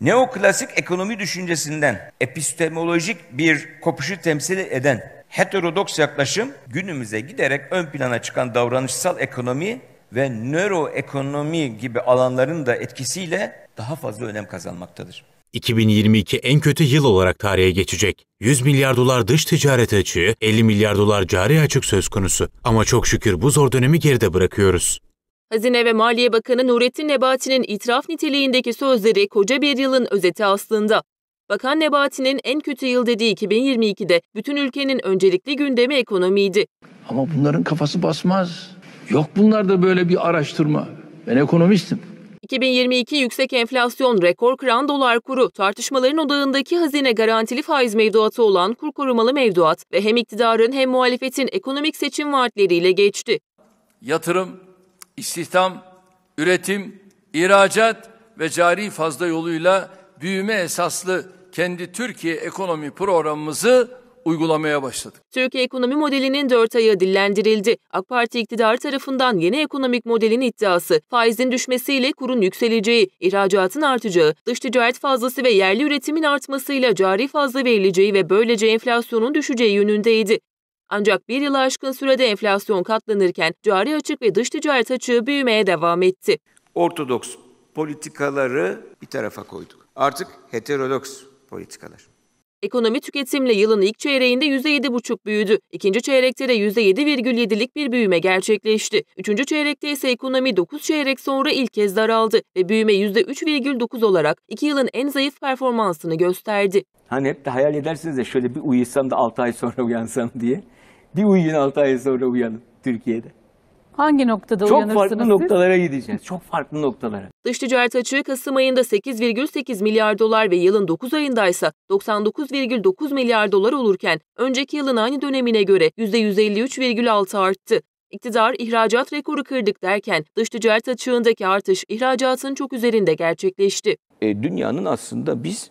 neoklasik ekonomi düşüncesinden epistemolojik bir kopuşu temsil eden heterodoks yaklaşım günümüze giderek ön plana çıkan davranışsal ekonomi ve nöroekonomi gibi alanların da etkisiyle daha fazla önem kazanmaktadır. 2022 en kötü yıl olarak tarihe geçecek. 100 milyar dolar dış ticaret açığı, 50 milyar dolar cari açık söz konusu. Ama çok şükür bu zor dönemi geride bırakıyoruz. Hazine ve Maliye Bakanı Nurettin Nebati'nin itiraf niteliğindeki sözleri koca bir yılın özeti aslında. Bakan Nebati'nin en kötü yıl dediği 2022'de bütün ülkenin öncelikli gündemi ekonomiydi. Ama bunların kafası basmaz. Yok bunlarda böyle bir araştırma. Ben ekonomistim. 2022 yüksek enflasyon, rekor kıran dolar kuru, tartışmaların odağındaki hazine garantili faiz mevduatı olan kur korumalı mevduat ve hem iktidarın hem muhalefetin ekonomik seçim vaatleriyle geçti. Yatırım istihdam, üretim, ihracat ve cari fazla yoluyla büyüme esaslı kendi Türkiye ekonomi programımızı uygulamaya başladık. Türkiye ekonomi modelinin dört ayı dillendirildi. AK Parti iktidarı tarafından yeni ekonomik modelin iddiası, faizin düşmesiyle kurun yükseleceği, ihracatın artacağı, dış ticaret fazlası ve yerli üretimin artmasıyla cari fazla verileceği ve böylece enflasyonun düşeceği yönündeydi. Ancak bir yılı aşkın sürede enflasyon katlanırken cari açık ve dış ticaret açığı büyümeye devam etti. Ortodoks politikaları bir tarafa koyduk. Artık heterodoks politikalar. Ekonomi tüketimle yılın ilk çeyreğinde %7,5 büyüdü. İkinci çeyrekte de %7,7'lik bir büyüme gerçekleşti. Üçüncü çeyrekte ise ekonomi 9 çeyrek sonra ilk kez daraldı ve büyüme %3,9 olarak 2 yılın en zayıf performansını gösterdi. Hani hep de hayal edersiniz de şöyle bir uyusam da 6 ay sonra uyansam diye. Bir uyuyun 6 ay sonra uyanın Türkiye'de. Hangi noktada Çok uyanırsınız farklı siz? noktalara gideceğiz. Çok farklı noktalara. Dış ticaret açığı Kasım ayında 8,8 milyar dolar ve yılın 9 ayında ise 99,9 milyar dolar olurken önceki yılın aynı dönemine göre %153,6 arttı. İktidar ihracat rekoru kırdık derken dış ticaret açığındaki artış ihracatın çok üzerinde gerçekleşti. E, dünyanın aslında biz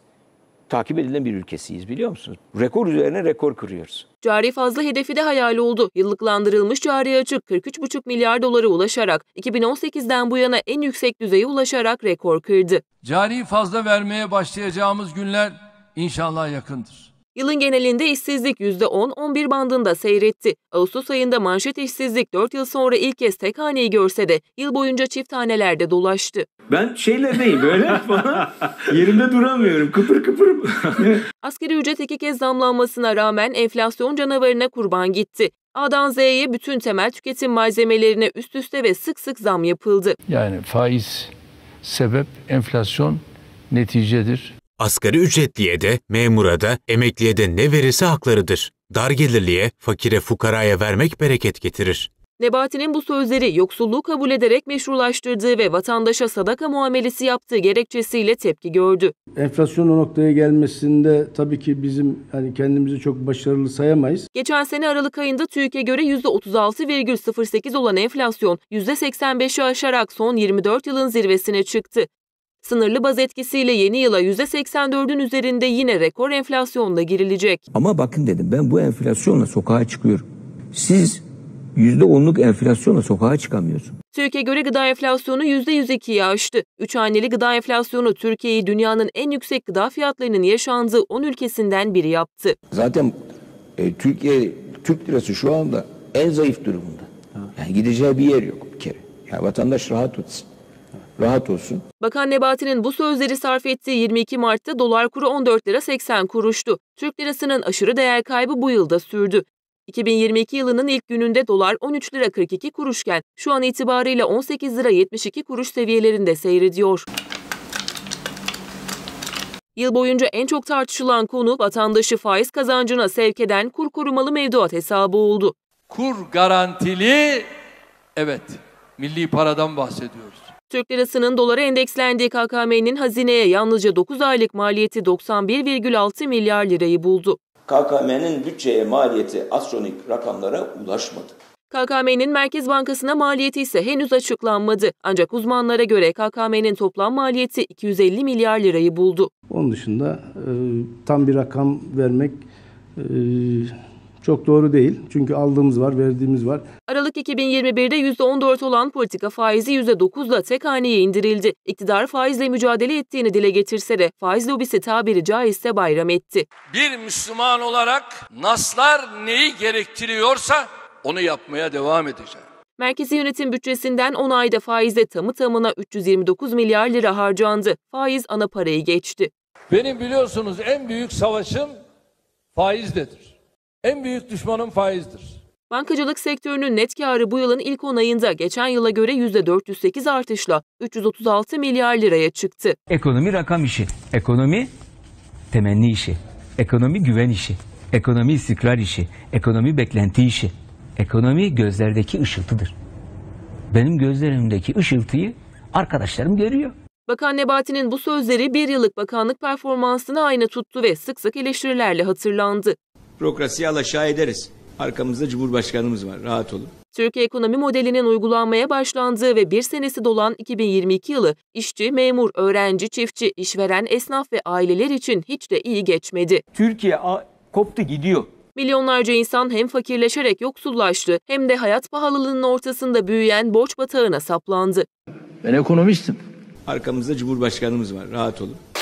takip edilen bir ülkesiyiz biliyor musunuz? Rekor üzerine rekor kırıyoruz. Cari fazla hedefi de hayal oldu. Yıllıklandırılmış cari açık 43,5 milyar dolara ulaşarak 2018'den bu yana en yüksek düzeye ulaşarak rekor kırdı. Cari fazla vermeye başlayacağımız günler inşallah yakındır. Yılın genelinde işsizlik %10-11 bandında seyretti. Ağustos ayında manşet işsizlik 4 yıl sonra ilk kez tek haneyi görse de yıl boyunca çift hanelerde dolaştı. Ben değil böyle falan yerimde duramıyorum kıpır kıpırım. Askeri ücret iki kez zamlanmasına rağmen enflasyon canavarına kurban gitti. A'dan Z'ye bütün temel tüketim malzemelerine üst üste ve sık sık zam yapıldı. Yani faiz sebep, enflasyon neticedir. Asgari ücretliye de, memura da, emekliye de ne verirse haklarıdır. Dar gelirliye, fakire, fukaraya vermek bereket getirir. Nebati'nin bu sözleri yoksulluğu kabul ederek meşrulaştırdığı ve vatandaşa sadaka muamelesi yaptığı gerekçesiyle tepki gördü. Enflasyon o noktaya gelmesinde tabii ki bizim hani kendimizi çok başarılı sayamayız. Geçen sene Aralık ayında TÜİK'e göre %36,08 olan enflasyon %85'i aşarak son 24 yılın zirvesine çıktı. Sınırlı baz etkisiyle yeni yıla %84'ün üzerinde yine rekor enflasyonla girilecek. Ama bakın dedim ben bu enflasyonla sokağa çıkıyorum. Siz %10'luk enflasyonla sokağa çıkamıyorsunuz. Türkiye göre gıda enflasyonu %102'yi aştı. Üç haneli gıda enflasyonu Türkiye'yi dünyanın en yüksek gıda fiyatlarının yaşandığı 10 ülkesinden biri yaptı. Zaten e, Türkiye, Türk lirası şu anda en zayıf durumunda. Yani gideceği bir yer yok bir kere. Yani vatandaş rahat etsin rahat olsun. Bakan Nebati'nin bu sözleri sarf ettiği 22 Mart'ta dolar kuru 14 lira 80 kuruştu. Türk lirasının aşırı değer kaybı bu yılda sürdü. 2022 yılının ilk gününde dolar 13 lira 42 kuruşken şu an itibarıyla 18 lira 72 kuruş seviyelerinde seyrediyor. Yıl boyunca en çok tartışılan konu vatandaşı faiz kazancına sevk eden kur korumalı mevduat hesabı oldu. Kur garantili evet milli paradan bahsediyoruz. Türk lirasının dolara endekslendiği KKM'nin hazineye yalnızca 9 aylık maliyeti 91,6 milyar lirayı buldu. KKM'nin bütçeye maliyeti astronik rakamlara ulaşmadı. KKM'nin Merkez Bankası'na maliyeti ise henüz açıklanmadı. Ancak uzmanlara göre KKM'nin toplam maliyeti 250 milyar lirayı buldu. Onun dışında e, tam bir rakam vermek e, çok doğru değil. Çünkü aldığımız var, verdiğimiz var. Aralık 2021'de %14 olan politika faizi %9'la tek haneye indirildi. İktidar faizle mücadele ettiğini dile getirse de faiz lobisi tabiri caizse bayram etti. Bir Müslüman olarak naslar neyi gerektiriyorsa onu yapmaya devam edeceğim. Merkezi yönetim bütçesinden 10 ayda faize tamı tamına 329 milyar lira harcandı. Faiz ana parayı geçti. Benim biliyorsunuz en büyük savaşım faizdedir. En büyük düşmanım faizdir. Bankacılık sektörünün net karı bu yılın ilk 10 ayında geçen yıla göre %408 artışla 336 milyar liraya çıktı. Ekonomi rakam işi, ekonomi temenni işi, ekonomi güven işi, ekonomi istikrar işi, ekonomi beklenti işi, ekonomi gözlerdeki ışıltıdır. Benim gözlerimdeki ışıltıyı arkadaşlarım görüyor. Bakan Nebati'nin bu sözleri bir yıllık bakanlık performansını ayna tuttu ve sık sık eleştirilerle hatırlandı bürokrasiyi alaşağı ederiz. Arkamızda Cumhurbaşkanımız var. Rahat olun. Türkiye ekonomi modelinin uygulanmaya başlandığı ve bir senesi dolan 2022 yılı işçi, memur, öğrenci, çiftçi, işveren, esnaf ve aileler için hiç de iyi geçmedi. Türkiye koptu gidiyor. Milyonlarca insan hem fakirleşerek yoksullaştı hem de hayat pahalılığının ortasında büyüyen borç batağına saplandı. Ben ekonomistim. Arkamızda Cumhurbaşkanımız var. Rahat olun.